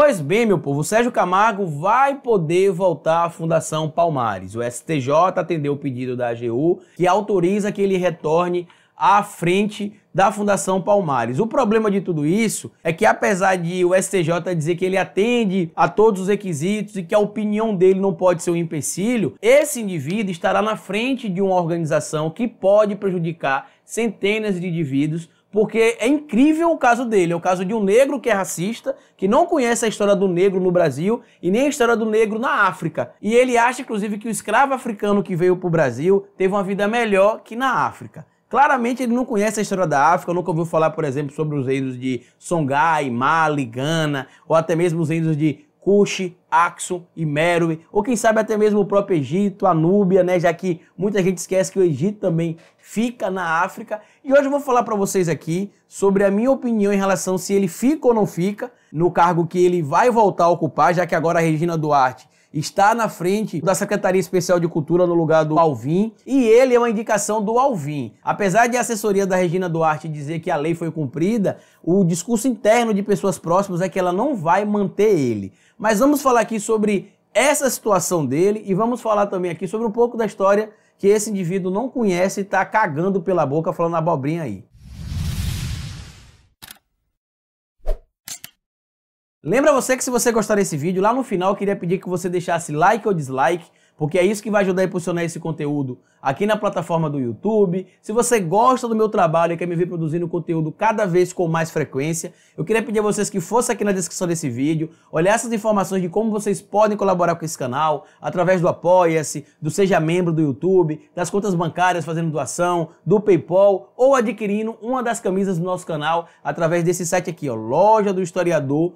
Pois bem, meu povo, Sérgio Camargo vai poder voltar à Fundação Palmares. O STJ atendeu o pedido da AGU, que autoriza que ele retorne à frente da Fundação Palmares. O problema de tudo isso é que, apesar de o STJ dizer que ele atende a todos os requisitos e que a opinião dele não pode ser um empecilho, esse indivíduo estará na frente de uma organização que pode prejudicar centenas de indivíduos porque é incrível o caso dele. É o caso de um negro que é racista, que não conhece a história do negro no Brasil e nem a história do negro na África. E ele acha, inclusive, que o escravo africano que veio para o Brasil teve uma vida melhor que na África. Claramente ele não conhece a história da África, nunca ouviu falar, por exemplo, sobre os reinos de Songhai, Mali, Gana, ou até mesmo os reinos de Cuxi, Axum, Imerue, ou quem sabe até mesmo o próprio Egito, a Núbia, né? Já que muita gente esquece que o Egito também fica na África. E hoje eu vou falar para vocês aqui sobre a minha opinião em relação se ele fica ou não fica no cargo que ele vai voltar a ocupar, já que agora a Regina Duarte está na frente da Secretaria Especial de Cultura no lugar do Alvim, e ele é uma indicação do Alvim. Apesar de a assessoria da Regina Duarte dizer que a lei foi cumprida, o discurso interno de pessoas próximas é que ela não vai manter ele. Mas vamos falar aqui sobre essa situação dele e vamos falar também aqui sobre um pouco da história que esse indivíduo não conhece e está cagando pela boca falando abobrinha aí. Lembra você que se você gostar desse vídeo, lá no final eu queria pedir que você deixasse like ou dislike, porque é isso que vai ajudar a impulsionar esse conteúdo aqui na plataforma do YouTube. Se você gosta do meu trabalho e quer me ver produzindo conteúdo cada vez com mais frequência, eu queria pedir a vocês que fossem aqui na descrição desse vídeo, olhar essas informações de como vocês podem colaborar com esse canal, através do Apoia-se, do Seja Membro do YouTube, das contas bancárias fazendo doação, do Paypal ou adquirindo uma das camisas do nosso canal através desse site aqui, ó, loja do historiador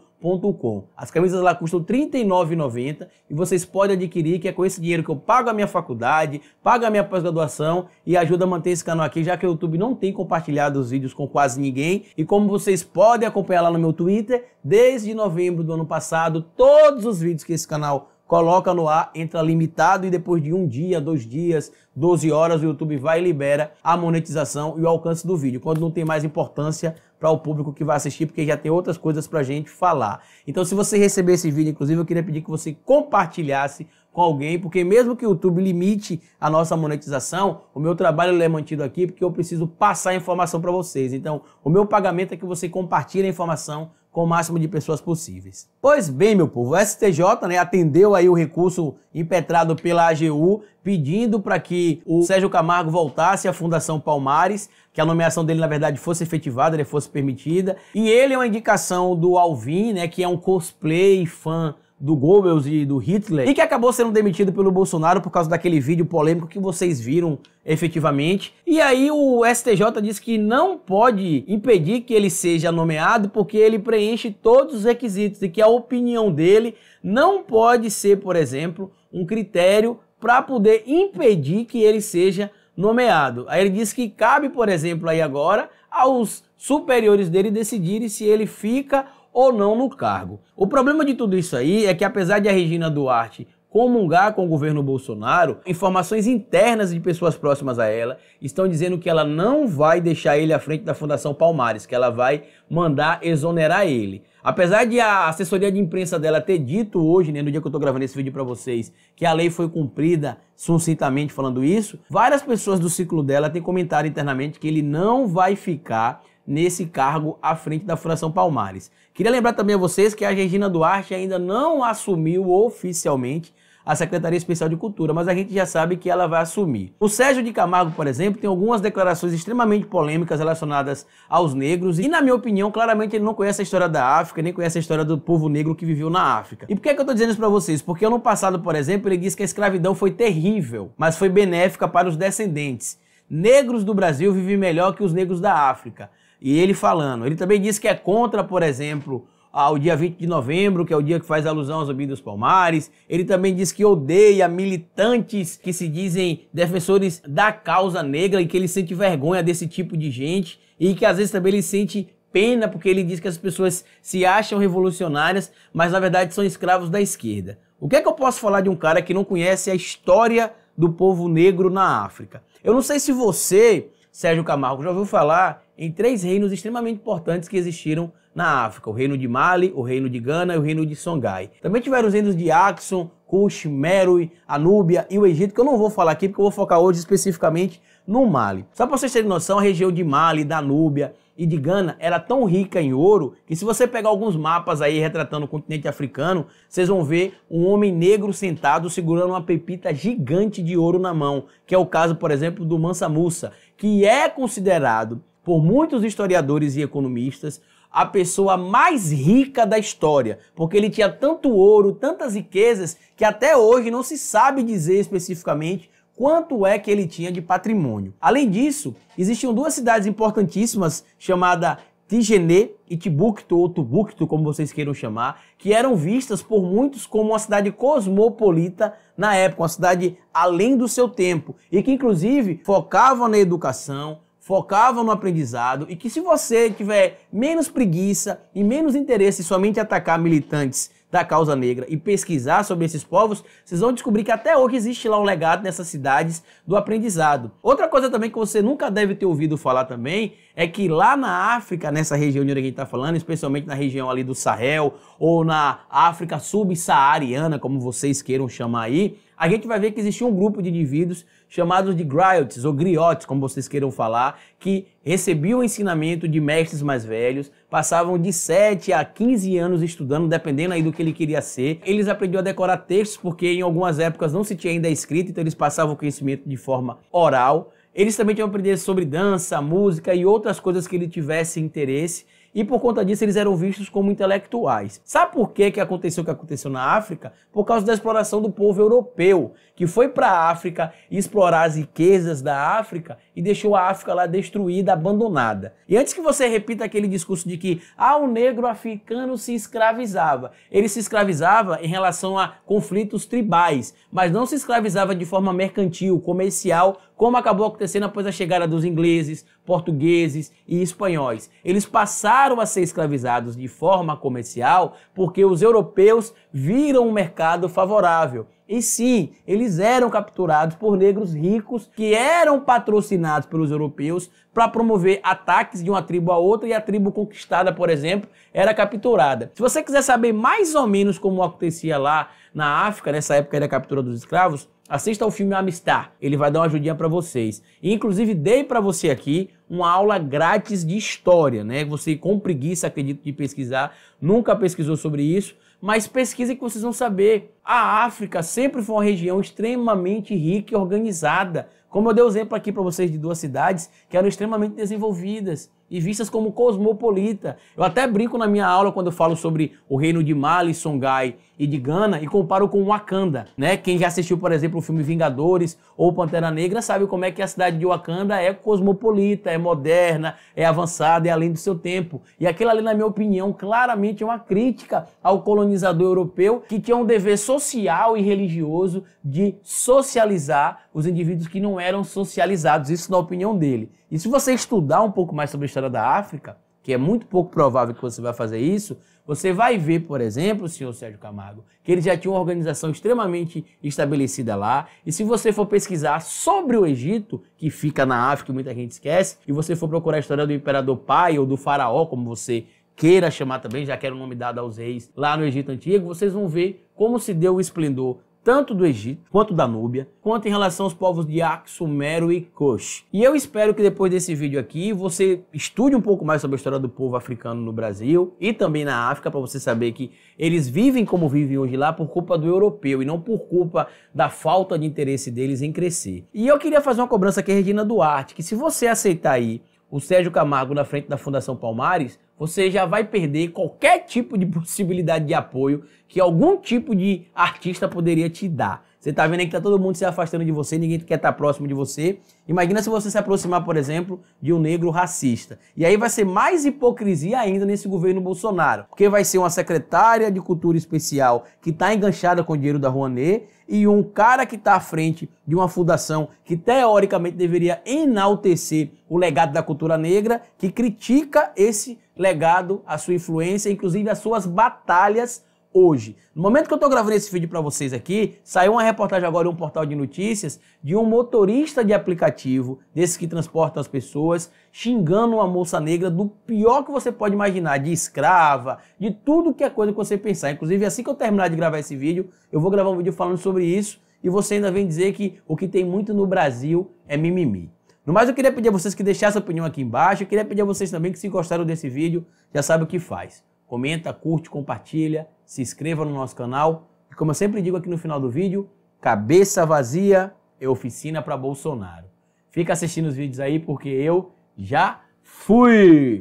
as camisas lá custam R$ 39,90 e vocês podem adquirir, que é com esse dinheiro que eu pago a minha faculdade, pago a minha pós-graduação e ajuda a manter esse canal aqui, já que o YouTube não tem compartilhado os vídeos com quase ninguém. E como vocês podem acompanhar lá no meu Twitter, desde novembro do ano passado, todos os vídeos que esse canal coloca no ar, entra limitado e depois de um dia, dois dias, 12 horas, o YouTube vai e libera a monetização e o alcance do vídeo, quando não tem mais importância para o público que vai assistir, porque já tem outras coisas para gente falar. Então, se você receber esse vídeo, inclusive, eu queria pedir que você compartilhasse com alguém, porque mesmo que o YouTube limite a nossa monetização, o meu trabalho é mantido aqui porque eu preciso passar a informação para vocês. Então, o meu pagamento é que você compartilhe a informação com o máximo de pessoas possíveis. Pois bem, meu povo, o STJ né, atendeu aí o recurso impetrado pela AGU, pedindo para que o Sérgio Camargo voltasse à Fundação Palmares, que a nomeação dele, na verdade, fosse efetivada, ele né, fosse permitida. E ele é uma indicação do Alvin, né, que é um cosplay fã do Goebbels e do Hitler, e que acabou sendo demitido pelo Bolsonaro por causa daquele vídeo polêmico que vocês viram efetivamente. E aí o STJ diz que não pode impedir que ele seja nomeado porque ele preenche todos os requisitos e que a opinião dele não pode ser, por exemplo, um critério para poder impedir que ele seja nomeado. Aí ele diz que cabe, por exemplo, aí agora aos superiores dele decidirem se ele fica ou não no cargo. O problema de tudo isso aí é que apesar de a Regina Duarte comungar com o governo Bolsonaro, informações internas de pessoas próximas a ela estão dizendo que ela não vai deixar ele à frente da Fundação Palmares, que ela vai mandar exonerar ele. Apesar de a assessoria de imprensa dela ter dito hoje, né, no dia que eu tô gravando esse vídeo para vocês, que a lei foi cumprida sucintamente falando isso, várias pessoas do ciclo dela têm comentado internamente que ele não vai ficar nesse cargo à frente da Fundação Palmares. Queria lembrar também a vocês que a Regina Duarte ainda não assumiu oficialmente a Secretaria Especial de Cultura, mas a gente já sabe que ela vai assumir. O Sérgio de Camargo, por exemplo, tem algumas declarações extremamente polêmicas relacionadas aos negros e, na minha opinião, claramente ele não conhece a história da África, nem conhece a história do povo negro que viveu na África. E por que, é que eu tô dizendo isso para vocês? Porque ano passado, por exemplo, ele disse que a escravidão foi terrível, mas foi benéfica para os descendentes. Negros do Brasil vivem melhor que os negros da África e ele falando. Ele também disse que é contra, por exemplo, o dia 20 de novembro, que é o dia que faz alusão aos Zumbi dos Palmares. Ele também diz que odeia militantes que se dizem defensores da causa negra e que ele sente vergonha desse tipo de gente e que às vezes também ele sente pena porque ele diz que as pessoas se acham revolucionárias, mas na verdade são escravos da esquerda. O que é que eu posso falar de um cara que não conhece a história do povo negro na África? Eu não sei se você, Sérgio Camargo, já ouviu falar em três reinos extremamente importantes que existiram na África: o reino de Mali, o reino de Gana e o reino de Songhai. Também tiveram os reinos de Axum, Cush, Meroe, Anúbia e o Egito, que eu não vou falar aqui porque eu vou focar hoje especificamente no Mali. Só para vocês terem noção, a região de Mali, da Anúbia e de Gana era tão rica em ouro que se você pegar alguns mapas aí retratando o continente africano, vocês vão ver um homem negro sentado segurando uma pepita gigante de ouro na mão, que é o caso, por exemplo, do Mansa Musa, que é considerado por muitos historiadores e economistas, a pessoa mais rica da história, porque ele tinha tanto ouro, tantas riquezas, que até hoje não se sabe dizer especificamente quanto é que ele tinha de patrimônio. Além disso, existiam duas cidades importantíssimas chamada Tigenê e Tibucto ou Tubucto, como vocês queiram chamar, que eram vistas por muitos como uma cidade cosmopolita na época, uma cidade além do seu tempo, e que inclusive focavam na educação, focavam no aprendizado e que se você tiver menos preguiça e menos interesse em somente atacar militantes da causa negra e pesquisar sobre esses povos, vocês vão descobrir que até hoje existe lá um legado nessas cidades do aprendizado. Outra coisa também que você nunca deve ter ouvido falar também é que lá na África, nessa região de onde a gente está falando, especialmente na região ali do Sahel ou na África subsaariana, como vocês queiram chamar aí, a gente vai ver que existia um grupo de indivíduos chamados de griots, ou griotes, como vocês queiram falar, que recebiam o ensinamento de mestres mais velhos, passavam de 7 a 15 anos estudando, dependendo aí do que ele queria ser. Eles aprendiam a decorar textos, porque em algumas épocas não se tinha ainda escrita, então eles passavam o conhecimento de forma oral. Eles também tinham aprendido sobre dança, música e outras coisas que ele tivesse interesse e por conta disso eles eram vistos como intelectuais. Sabe por que, que aconteceu o que aconteceu na África? Por causa da exploração do povo europeu, que foi para a África explorar as riquezas da África e deixou a África lá destruída, abandonada. E antes que você repita aquele discurso de que ah, o negro africano se escravizava, ele se escravizava em relação a conflitos tribais, mas não se escravizava de forma mercantil, comercial como acabou acontecendo após a chegada dos ingleses, portugueses e espanhóis. Eles passaram a ser escravizados de forma comercial porque os europeus viram um mercado favorável. E sim, eles eram capturados por negros ricos que eram patrocinados pelos europeus para promover ataques de uma tribo a outra e a tribo conquistada, por exemplo, era capturada. Se você quiser saber mais ou menos como acontecia lá na África, nessa época da captura dos escravos, assista ao filme Amistar, ele vai dar uma ajudinha para vocês. E, inclusive, dei para você aqui uma aula grátis de história, né? Você com preguiça, acredito, de pesquisar, nunca pesquisou sobre isso, mas pesquise que vocês vão saber. A África sempre foi uma região extremamente rica e organizada. Como eu dei o exemplo aqui para vocês de duas cidades que eram extremamente desenvolvidas e vistas como cosmopolita. Eu até brinco na minha aula quando eu falo sobre o reino de Mali, Songhai e de Gana e comparo com Wakanda, né? Quem já assistiu, por exemplo, o filme Vingadores ou Pantera Negra sabe como é que a cidade de Wakanda é cosmopolita, é moderna, é avançada, é além do seu tempo. E aquilo ali, na minha opinião, claramente é uma crítica ao colonizador europeu que tinha um dever social e religioso de socializar os indivíduos que não eram socializados, isso na opinião dele. E se você estudar um pouco mais sobre a história da África, que é muito pouco provável que você vai fazer isso, você vai ver, por exemplo, o senhor Sérgio Camargo, que ele já tinha uma organização extremamente estabelecida lá. E se você for pesquisar sobre o Egito, que fica na África e muita gente esquece, e você for procurar a história do imperador pai ou do faraó, como você queira chamar também, já que era o nome dado aos reis lá no Egito Antigo, vocês vão ver como se deu o esplendor tanto do Egito quanto da Núbia, quanto em relação aos povos de Ak, Sumero e Cush. E eu espero que depois desse vídeo aqui você estude um pouco mais sobre a história do povo africano no Brasil e também na África, para você saber que eles vivem como vivem hoje lá por culpa do europeu e não por culpa da falta de interesse deles em crescer. E eu queria fazer uma cobrança aqui, Regina Duarte, que se você aceitar aí o Sérgio Camargo na frente da Fundação Palmares, você já vai perder qualquer tipo de possibilidade de apoio que algum tipo de artista poderia te dar. Você tá vendo aí que tá todo mundo se afastando de você, ninguém quer estar tá próximo de você. Imagina se você se aproximar, por exemplo, de um negro racista. E aí vai ser mais hipocrisia ainda nesse governo Bolsonaro, porque vai ser uma secretária de cultura especial que tá enganchada com o dinheiro da Rouanet e um cara que tá à frente de uma fundação que teoricamente deveria enaltecer o legado da cultura negra, que critica esse legado, a sua influência, inclusive as suas batalhas hoje. No momento que eu estou gravando esse vídeo para vocês aqui, saiu uma reportagem agora em um portal de notícias de um motorista de aplicativo, desse que transporta as pessoas, xingando uma moça negra do pior que você pode imaginar, de escrava, de tudo que é coisa que você pensar. Inclusive, assim que eu terminar de gravar esse vídeo, eu vou gravar um vídeo falando sobre isso e você ainda vem dizer que o que tem muito no Brasil é mimimi. No mais, eu queria pedir a vocês que deixassem a opinião aqui embaixo. Eu queria pedir a vocês também que se gostaram desse vídeo, já sabe o que faz. Comenta, curte, compartilha se inscreva no nosso canal. E como eu sempre digo aqui no final do vídeo, cabeça vazia é oficina para Bolsonaro. Fica assistindo os vídeos aí porque eu já fui!